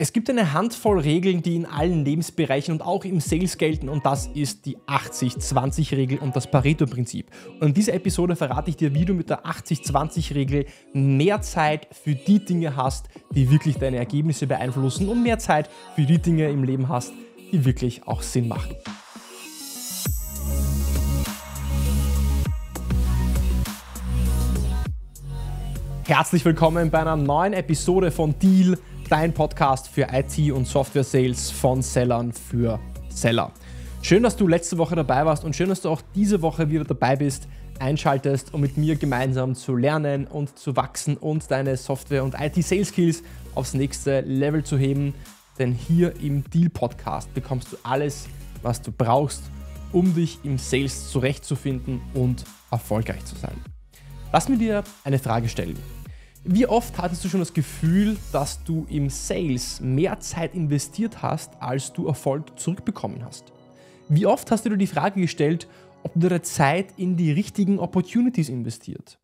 Es gibt eine Handvoll Regeln, die in allen Lebensbereichen und auch im Sales gelten und das ist die 80-20-Regel und das Pareto-Prinzip. Und in dieser Episode verrate ich dir, wie du mit der 80-20-Regel mehr Zeit für die Dinge hast, die wirklich deine Ergebnisse beeinflussen und mehr Zeit für die Dinge im Leben hast, die wirklich auch Sinn machen. Herzlich willkommen bei einer neuen Episode von Deal dein Podcast für IT und Software Sales von Sellern für Seller. Schön, dass du letzte Woche dabei warst und schön, dass du auch diese Woche wieder dabei bist, einschaltest, um mit mir gemeinsam zu lernen und zu wachsen und deine Software- und IT-Sales-Skills aufs nächste Level zu heben. Denn hier im Deal-Podcast bekommst du alles, was du brauchst, um dich im Sales zurechtzufinden und erfolgreich zu sein. Lass mir dir eine Frage stellen. Wie oft hattest du schon das Gefühl, dass du im Sales mehr Zeit investiert hast, als du Erfolg zurückbekommen hast? Wie oft hast du dir die Frage gestellt, ob du deine Zeit in die richtigen Opportunities investiert?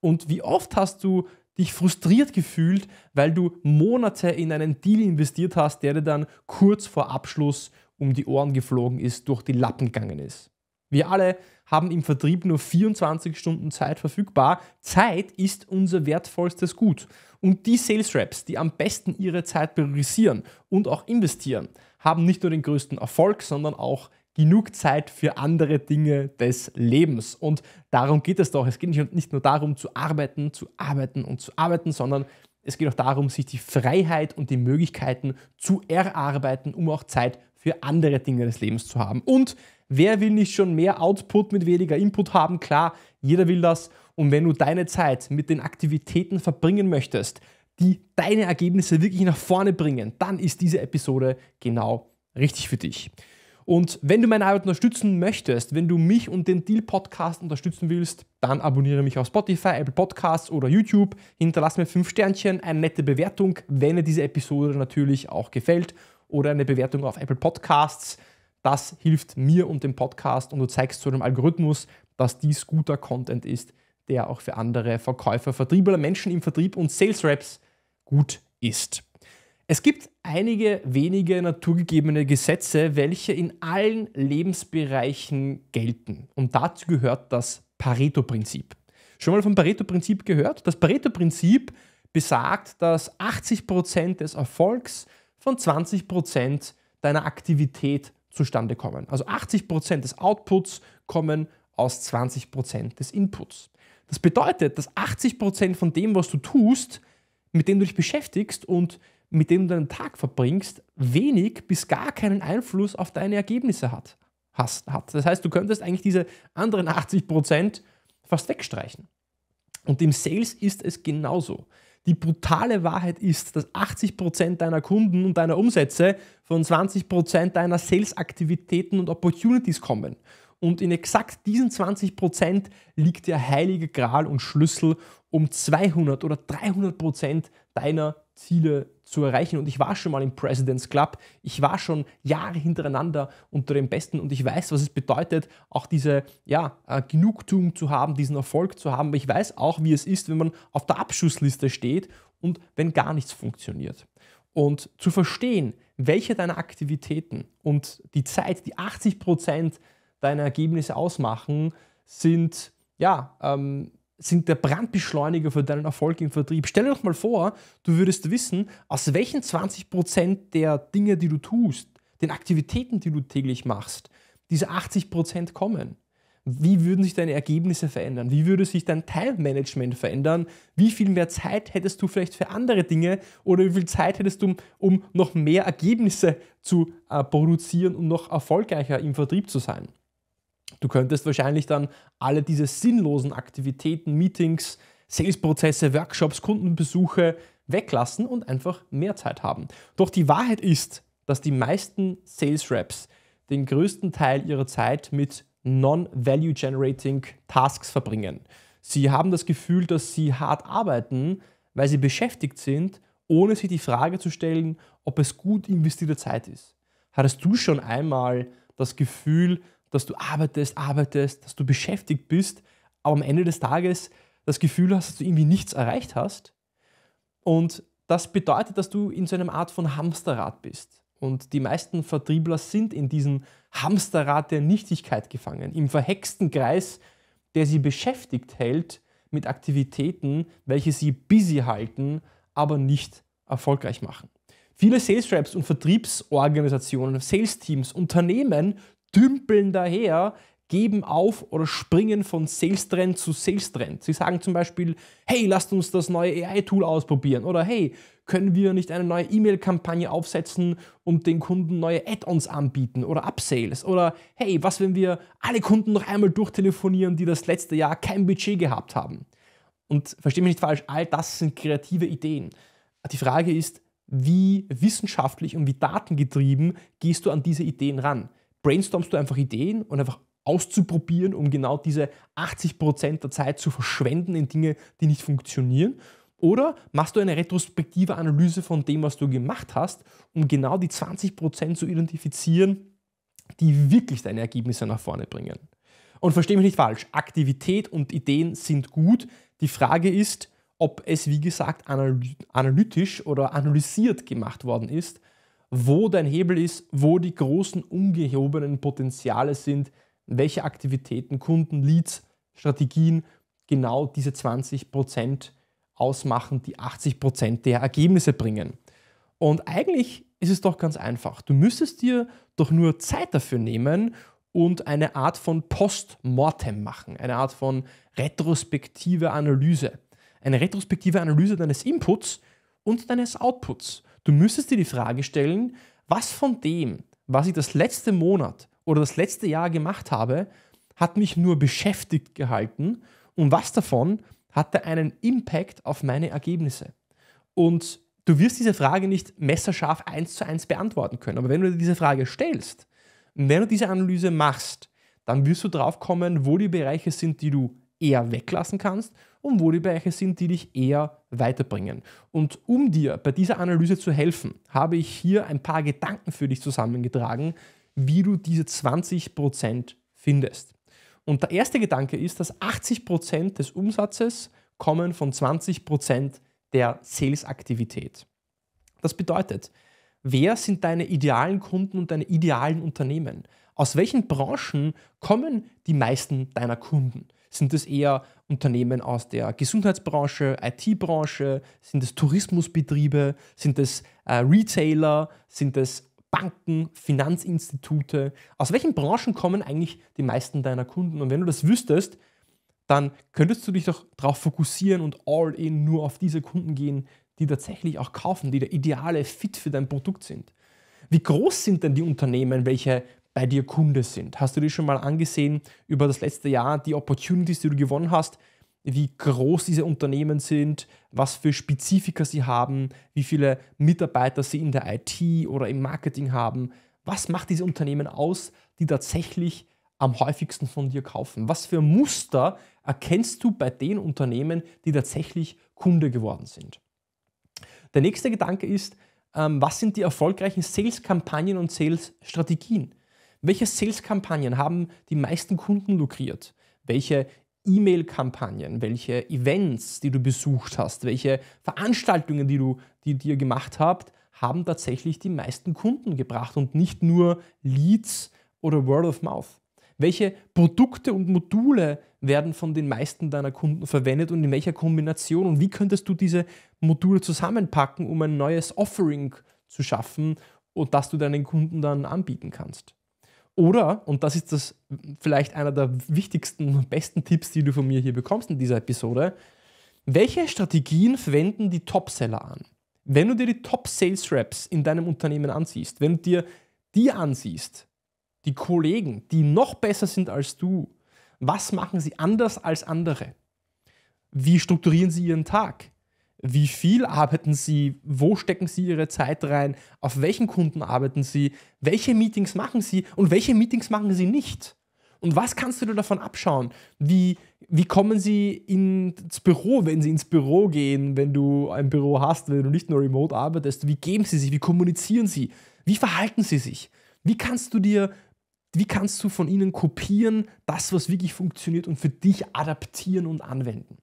Und wie oft hast du dich frustriert gefühlt, weil du Monate in einen Deal investiert hast, der dir dann kurz vor Abschluss um die Ohren geflogen ist, durch die Lappen gegangen ist? Wir alle haben im Vertrieb nur 24 Stunden Zeit verfügbar. Zeit ist unser wertvollstes Gut. Und die Sales Reps, die am besten ihre Zeit priorisieren und auch investieren, haben nicht nur den größten Erfolg, sondern auch genug Zeit für andere Dinge des Lebens. Und darum geht es doch. Es geht nicht nur darum zu arbeiten, zu arbeiten und zu arbeiten, sondern es geht auch darum, sich die Freiheit und die Möglichkeiten zu erarbeiten, um auch Zeit für andere Dinge des Lebens zu haben. Und Wer will nicht schon mehr Output mit weniger Input haben? Klar, jeder will das. Und wenn du deine Zeit mit den Aktivitäten verbringen möchtest, die deine Ergebnisse wirklich nach vorne bringen, dann ist diese Episode genau richtig für dich. Und wenn du meine Arbeit unterstützen möchtest, wenn du mich und den Deal Podcast unterstützen willst, dann abonniere mich auf Spotify, Apple Podcasts oder YouTube, hinterlass mir fünf Sternchen, eine nette Bewertung, wenn dir diese Episode natürlich auch gefällt oder eine Bewertung auf Apple Podcasts. Das hilft mir und dem Podcast und du zeigst zu dem Algorithmus, dass dies guter Content ist, der auch für andere Verkäufer, Vertriebler, Menschen im Vertrieb und Sales Reps gut ist. Es gibt einige wenige naturgegebene Gesetze, welche in allen Lebensbereichen gelten. Und dazu gehört das Pareto-Prinzip. Schon mal vom Pareto-Prinzip gehört? Das Pareto-Prinzip besagt, dass 80% Prozent des Erfolgs von 20% Prozent deiner Aktivität zustande kommen. Also 80% des Outputs kommen aus 20% des Inputs. Das bedeutet, dass 80% von dem, was du tust, mit dem du dich beschäftigst und mit dem du deinen Tag verbringst, wenig bis gar keinen Einfluss auf deine Ergebnisse hat. Hast, hat. Das heißt, du könntest eigentlich diese anderen 80% fast wegstreichen. Und im Sales ist es genauso. Die brutale Wahrheit ist, dass 80% deiner Kunden und deiner Umsätze von 20% deiner Sales-Aktivitäten und Opportunities kommen. Und in exakt diesen 20% Prozent liegt der heilige Gral und Schlüssel, um 200 oder 300% Prozent deiner Ziele zu erreichen. Und ich war schon mal im President's Club. Ich war schon Jahre hintereinander unter den Besten und ich weiß, was es bedeutet, auch diese ja, äh, Genugtuung zu haben, diesen Erfolg zu haben. Aber ich weiß auch, wie es ist, wenn man auf der Abschussliste steht und wenn gar nichts funktioniert. Und zu verstehen, welche deiner Aktivitäten und die Zeit, die 80 Prozent deine Ergebnisse ausmachen, sind, ja, ähm, sind der Brandbeschleuniger für deinen Erfolg im Vertrieb. Stell dir doch mal vor, du würdest wissen, aus welchen 20% der Dinge, die du tust, den Aktivitäten, die du täglich machst, diese 80% kommen. Wie würden sich deine Ergebnisse verändern? Wie würde sich dein Time-Management verändern? Wie viel mehr Zeit hättest du vielleicht für andere Dinge oder wie viel Zeit hättest du, um noch mehr Ergebnisse zu äh, produzieren und noch erfolgreicher im Vertrieb zu sein? Du könntest wahrscheinlich dann alle diese sinnlosen Aktivitäten, Meetings, Salesprozesse, Workshops, Kundenbesuche weglassen und einfach mehr Zeit haben. Doch die Wahrheit ist, dass die meisten Sales Reps den größten Teil ihrer Zeit mit Non-Value Generating Tasks verbringen. Sie haben das Gefühl, dass sie hart arbeiten, weil sie beschäftigt sind, ohne sich die Frage zu stellen, ob es gut investierte Zeit ist. Hattest du schon einmal das Gefühl, dass du arbeitest, arbeitest, dass du beschäftigt bist, aber am Ende des Tages das Gefühl hast, dass du irgendwie nichts erreicht hast. Und das bedeutet, dass du in so einer Art von Hamsterrad bist. Und die meisten Vertriebler sind in diesem Hamsterrad der Nichtigkeit gefangen, im verhexten Kreis, der sie beschäftigt hält mit Aktivitäten, welche sie busy halten, aber nicht erfolgreich machen. Viele Sales Reps und Vertriebsorganisationen, Sales Teams, Unternehmen dümpeln daher, geben auf oder springen von Sales-Trend zu Sales-Trend. Sie sagen zum Beispiel, hey, lasst uns das neue AI-Tool ausprobieren oder hey, können wir nicht eine neue E-Mail-Kampagne aufsetzen und den Kunden neue Add-ons anbieten oder Upsales? Oder hey, was, wenn wir alle Kunden noch einmal durchtelefonieren, die das letzte Jahr kein Budget gehabt haben? Und verstehe mich nicht falsch, all das sind kreative Ideen. Die Frage ist, wie wissenschaftlich und wie datengetrieben gehst du an diese Ideen ran? brainstormst du einfach Ideen und einfach auszuprobieren, um genau diese 80% der Zeit zu verschwenden in Dinge, die nicht funktionieren. Oder machst du eine retrospektive Analyse von dem, was du gemacht hast, um genau die 20% zu identifizieren, die wirklich deine Ergebnisse nach vorne bringen. Und verstehe mich nicht falsch, Aktivität und Ideen sind gut. Die Frage ist, ob es, wie gesagt, analytisch oder analysiert gemacht worden ist wo dein Hebel ist, wo die großen ungehobenen Potenziale sind, welche Aktivitäten, Kunden, Leads, Strategien genau diese 20% ausmachen, die 80% der Ergebnisse bringen. Und eigentlich ist es doch ganz einfach. Du müsstest dir doch nur Zeit dafür nehmen und eine Art von Postmortem machen, eine Art von retrospektive Analyse. Eine retrospektive Analyse deines Inputs und deines Outputs. Du müsstest dir die Frage stellen, was von dem, was ich das letzte Monat oder das letzte Jahr gemacht habe, hat mich nur beschäftigt gehalten und was davon hatte einen Impact auf meine Ergebnisse. Und du wirst diese Frage nicht messerscharf eins zu eins beantworten können. Aber wenn du dir diese Frage stellst und wenn du diese Analyse machst, dann wirst du drauf kommen, wo die Bereiche sind, die du eher weglassen kannst und wo die Bereiche sind, die dich eher weiterbringen. Und um dir bei dieser Analyse zu helfen, habe ich hier ein paar Gedanken für dich zusammengetragen, wie du diese 20% findest. Und der erste Gedanke ist, dass 80% des Umsatzes kommen von 20% der Sales-Aktivität. Das bedeutet, wer sind deine idealen Kunden und deine idealen Unternehmen? Aus welchen Branchen kommen die meisten deiner Kunden? Sind es eher Unternehmen aus der Gesundheitsbranche, IT-Branche? Sind es Tourismusbetriebe? Sind es äh, Retailer? Sind es Banken, Finanzinstitute? Aus welchen Branchen kommen eigentlich die meisten deiner Kunden? Und wenn du das wüsstest, dann könntest du dich doch darauf fokussieren und all in nur auf diese Kunden gehen, die tatsächlich auch kaufen, die der ideale Fit für dein Produkt sind. Wie groß sind denn die Unternehmen, welche bei dir Kunde sind. Hast du dir schon mal angesehen über das letzte Jahr die Opportunities, die du gewonnen hast, wie groß diese Unternehmen sind, was für Spezifika sie haben, wie viele Mitarbeiter sie in der IT oder im Marketing haben? Was macht diese Unternehmen aus, die tatsächlich am häufigsten von dir kaufen? Was für Muster erkennst du bei den Unternehmen, die tatsächlich Kunde geworden sind? Der nächste Gedanke ist, ähm, was sind die erfolgreichen Sales-Kampagnen und Sales-Strategien? Welche Sales-Kampagnen haben die meisten Kunden lukriert? Welche E-Mail-Kampagnen, welche Events, die du besucht hast, welche Veranstaltungen, die du die dir gemacht habt, haben tatsächlich die meisten Kunden gebracht und nicht nur Leads oder Word of Mouth. Welche Produkte und Module werden von den meisten deiner Kunden verwendet und in welcher Kombination und wie könntest du diese Module zusammenpacken, um ein neues Offering zu schaffen und das du deinen Kunden dann anbieten kannst? Oder, und das ist das vielleicht einer der wichtigsten und besten Tipps, die du von mir hier bekommst in dieser Episode, welche Strategien verwenden die Topseller an? Wenn du dir die Top-Sales-Reps in deinem Unternehmen ansiehst, wenn du dir die ansiehst, die Kollegen, die noch besser sind als du, was machen sie anders als andere? Wie strukturieren sie ihren Tag? Wie viel arbeiten Sie? Wo stecken Sie Ihre Zeit rein? Auf welchen Kunden arbeiten Sie? Welche Meetings machen Sie und welche Meetings machen Sie nicht? Und was kannst du dir davon abschauen? Wie, wie kommen Sie ins Büro, wenn Sie ins Büro gehen, wenn du ein Büro hast, wenn du nicht nur remote arbeitest? Wie geben Sie sich? Wie kommunizieren Sie? Wie verhalten Sie sich? Wie kannst du dir wie kannst du von ihnen kopieren, das, was wirklich funktioniert und für dich adaptieren und anwenden?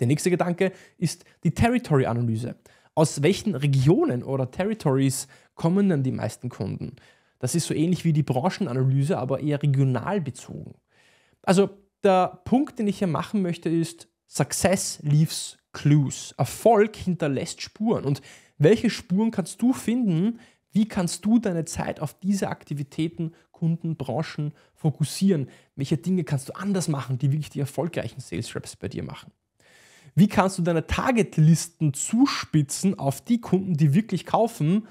Der nächste Gedanke ist die Territory-Analyse. Aus welchen Regionen oder Territories kommen denn die meisten Kunden? Das ist so ähnlich wie die Branchenanalyse, aber eher regional bezogen. Also der Punkt, den ich hier machen möchte, ist Success leaves clues. Erfolg hinterlässt Spuren. Und welche Spuren kannst du finden? Wie kannst du deine Zeit auf diese Aktivitäten, Kunden, Branchen fokussieren? Welche Dinge kannst du anders machen, die wirklich die erfolgreichen Sales Reps bei dir machen? Wie kannst du deine Targetlisten zuspitzen auf die Kunden, die wirklich kaufen?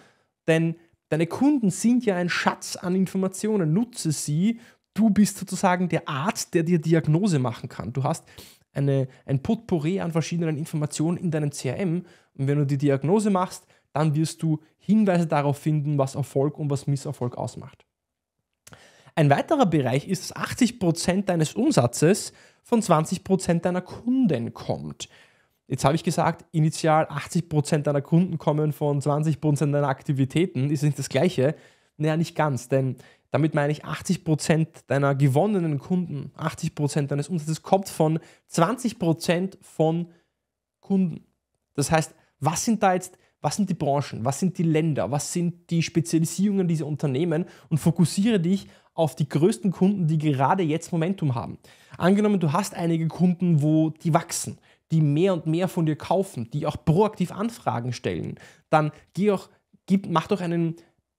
Denn deine Kunden sind ja ein Schatz an Informationen. Nutze sie. Du bist sozusagen der Arzt, der dir Diagnose machen kann. Du hast eine, ein Potpourri an verschiedenen Informationen in deinem CRM. Und wenn du die Diagnose machst, dann wirst du Hinweise darauf finden, was Erfolg und was Misserfolg ausmacht. Ein weiterer Bereich ist, dass 80% deines Umsatzes von 20% deiner Kunden kommt. Jetzt habe ich gesagt, initial 80% deiner Kunden kommen von 20% deiner Aktivitäten. Ist das nicht das Gleiche? Naja, nicht ganz, denn damit meine ich 80% deiner gewonnenen Kunden, 80% deines Umsatzes kommt von 20% von Kunden. Das heißt, was sind da jetzt, was sind die Branchen, was sind die Länder, was sind die Spezialisierungen dieser Unternehmen und fokussiere dich auf die größten Kunden, die gerade jetzt Momentum haben. Angenommen, du hast einige Kunden, wo die wachsen, die mehr und mehr von dir kaufen, die auch proaktiv Anfragen stellen, dann geh auch, gib, mach doch einen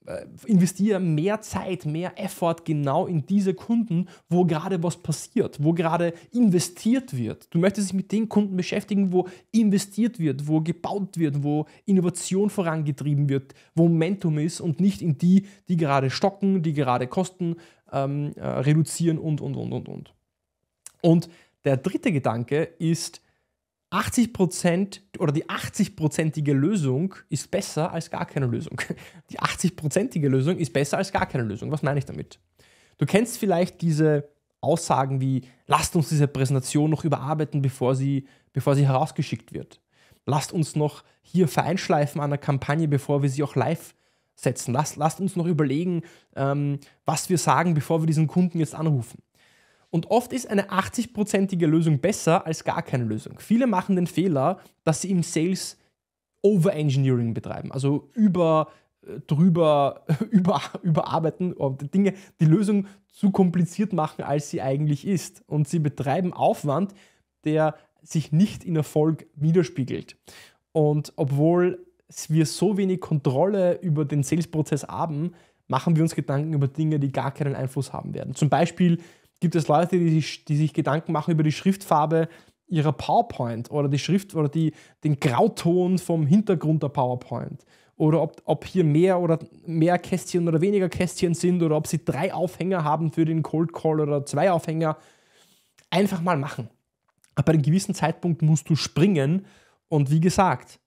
äh, investiere mehr Zeit, mehr Effort genau in diese Kunden, wo gerade was passiert, wo gerade investiert wird. Du möchtest dich mit den Kunden beschäftigen, wo investiert wird, wo gebaut wird, wo Innovation vorangetrieben wird, wo Momentum ist und nicht in die, die gerade stocken, die gerade Kosten ähm, äh, reduzieren und, und, und, und, und. Und der dritte Gedanke ist, 80% oder die 80%ige Lösung ist besser als gar keine Lösung. Die 80%ige Lösung ist besser als gar keine Lösung. Was meine ich damit? Du kennst vielleicht diese Aussagen wie, lasst uns diese Präsentation noch überarbeiten, bevor sie, bevor sie herausgeschickt wird. Lasst uns noch hier feinschleifen an der Kampagne, bevor wir sie auch live setzen. Lasst, lasst uns noch überlegen, ähm, was wir sagen, bevor wir diesen Kunden jetzt anrufen. Und oft ist eine 80-prozentige Lösung besser als gar keine Lösung. Viele machen den Fehler, dass sie im Sales Overengineering betreiben, also über äh, drüber über, überarbeiten und äh, Dinge, die Lösung zu kompliziert machen, als sie eigentlich ist. Und sie betreiben Aufwand, der sich nicht in Erfolg widerspiegelt. Und obwohl wir so wenig Kontrolle über den Sales-Prozess haben, machen wir uns Gedanken über Dinge, die gar keinen Einfluss haben werden. Zum Beispiel gibt es Leute, die sich, die sich Gedanken machen über die Schriftfarbe ihrer PowerPoint oder die Schrift oder die, den Grauton vom Hintergrund der PowerPoint oder ob, ob hier mehr oder mehr Kästchen oder weniger Kästchen sind oder ob sie drei Aufhänger haben für den Cold Call oder zwei Aufhänger. Einfach mal machen. Aber einem gewissen Zeitpunkt musst du springen und wie gesagt,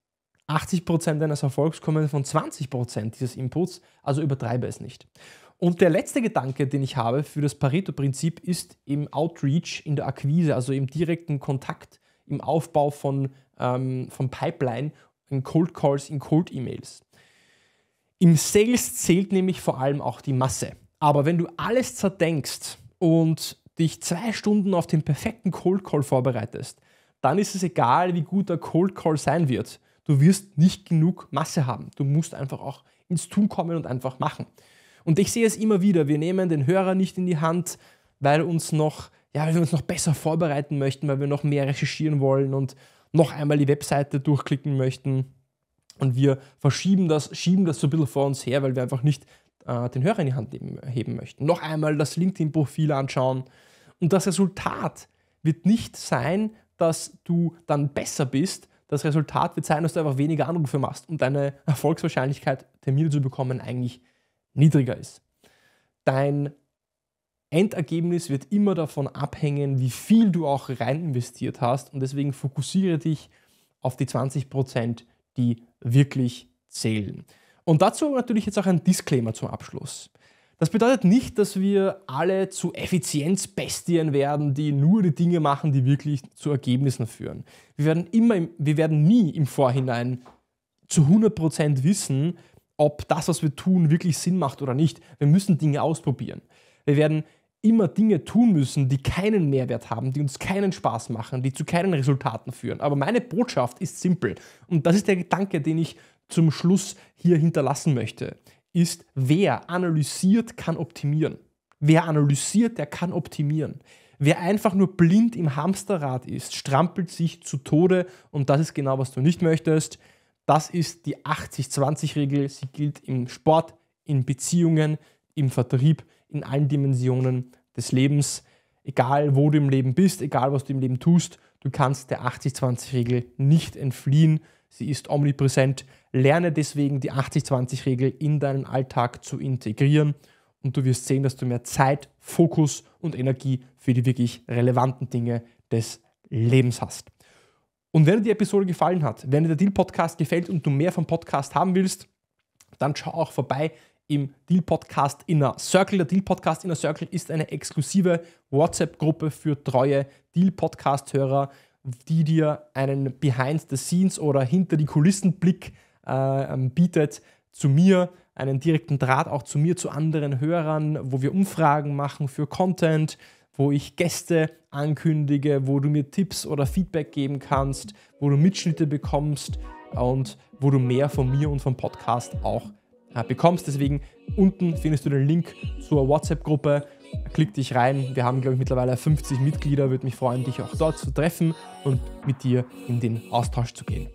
80% deines Erfolgs kommen von 20% dieses Inputs, also übertreibe es nicht. Und der letzte Gedanke, den ich habe für das Pareto-Prinzip, ist im Outreach, in der Akquise, also im direkten Kontakt, im Aufbau von, ähm, von Pipeline, in Cold Calls, in Cold E-Mails. Im Sales zählt nämlich vor allem auch die Masse. Aber wenn du alles zerdenkst und dich zwei Stunden auf den perfekten Cold Call vorbereitest, dann ist es egal, wie gut der Cold Call sein wird. Du wirst nicht genug Masse haben. Du musst einfach auch ins Tun kommen und einfach machen. Und ich sehe es immer wieder, wir nehmen den Hörer nicht in die Hand, weil uns noch, ja, weil wir uns noch besser vorbereiten möchten, weil wir noch mehr recherchieren wollen und noch einmal die Webseite durchklicken möchten. Und wir verschieben das, schieben das so ein bisschen vor uns her, weil wir einfach nicht äh, den Hörer in die Hand heben, heben möchten. Noch einmal das LinkedIn-Profil anschauen. Und das Resultat wird nicht sein, dass du dann besser bist. Das Resultat wird sein, dass du einfach weniger Anrufe machst und deine Erfolgswahrscheinlichkeit, Termine zu bekommen, eigentlich niedriger ist. Dein Endergebnis wird immer davon abhängen, wie viel du auch rein investiert hast und deswegen fokussiere dich auf die 20%, Prozent, die wirklich zählen. Und dazu natürlich jetzt auch ein Disclaimer zum Abschluss. Das bedeutet nicht, dass wir alle zu Effizienzbestien werden, die nur die Dinge machen, die wirklich zu Ergebnissen führen. Wir werden, immer, wir werden nie im Vorhinein zu 100% wissen, ob das, was wir tun, wirklich Sinn macht oder nicht. Wir müssen Dinge ausprobieren. Wir werden immer Dinge tun müssen, die keinen Mehrwert haben, die uns keinen Spaß machen, die zu keinen Resultaten führen. Aber meine Botschaft ist simpel und das ist der Gedanke, den ich zum Schluss hier hinterlassen möchte, ist, wer analysiert, kann optimieren. Wer analysiert, der kann optimieren. Wer einfach nur blind im Hamsterrad ist, strampelt sich zu Tode und das ist genau, was du nicht möchtest. Das ist die 80-20-Regel. Sie gilt im Sport, in Beziehungen, im Vertrieb, in allen Dimensionen des Lebens. Egal, wo du im Leben bist, egal, was du im Leben tust, du kannst der 80-20-Regel nicht entfliehen. Sie ist omnipräsent. Lerne deswegen die 80-20-Regel in deinen Alltag zu integrieren und du wirst sehen, dass du mehr Zeit, Fokus und Energie für die wirklich relevanten Dinge des Lebens hast. Und wenn dir die Episode gefallen hat, wenn dir der Deal Podcast gefällt und du mehr vom Podcast haben willst, dann schau auch vorbei im Deal Podcast Inner Circle. Der Deal Podcast Inner Circle ist eine exklusive WhatsApp-Gruppe für treue Deal Podcast-Hörer, die dir einen Behind-the-Scenes oder hinter die Kulissen-Blick äh, ähm, bietet zu mir, einen direkten Draht auch zu mir, zu anderen Hörern, wo wir Umfragen machen für Content, wo ich Gäste ankündige, wo du mir Tipps oder Feedback geben kannst, wo du Mitschnitte bekommst und wo du mehr von mir und vom Podcast auch äh, bekommst. Deswegen unten findest du den Link zur WhatsApp-Gruppe. Klick dich rein. Wir haben, glaube ich, mittlerweile 50 Mitglieder. Würde mich freuen, dich auch dort zu treffen und mit dir in den Austausch zu gehen.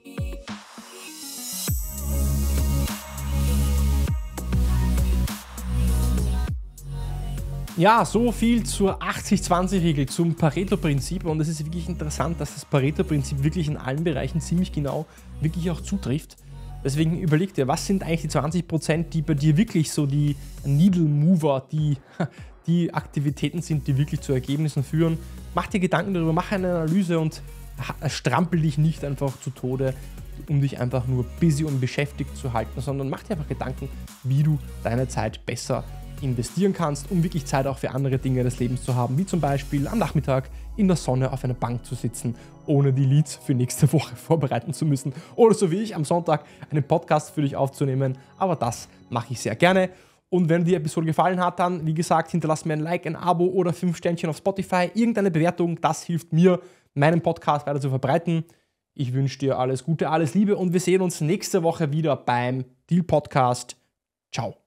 Ja, so viel zur 80-20-Regel, zum Pareto-Prinzip. Und es ist wirklich interessant, dass das Pareto-Prinzip wirklich in allen Bereichen ziemlich genau wirklich auch zutrifft. Deswegen überleg dir, was sind eigentlich die 20%, die bei dir wirklich so die Needle Mover, die, die Aktivitäten sind, die wirklich zu Ergebnissen führen. Mach dir Gedanken darüber, mach eine Analyse und strampel dich nicht einfach zu Tode, um dich einfach nur busy und beschäftigt zu halten, sondern mach dir einfach Gedanken, wie du deine Zeit besser investieren kannst, um wirklich Zeit auch für andere Dinge des Lebens zu haben, wie zum Beispiel am Nachmittag in der Sonne auf einer Bank zu sitzen, ohne die Leads für nächste Woche vorbereiten zu müssen oder so wie ich am Sonntag einen Podcast für dich aufzunehmen. Aber das mache ich sehr gerne. Und wenn dir die Episode gefallen hat, dann, wie gesagt, hinterlass mir ein Like, ein Abo oder fünf Sternchen auf Spotify, irgendeine Bewertung. Das hilft mir, meinen Podcast weiter zu verbreiten. Ich wünsche dir alles Gute, alles Liebe und wir sehen uns nächste Woche wieder beim Deal Podcast. Ciao.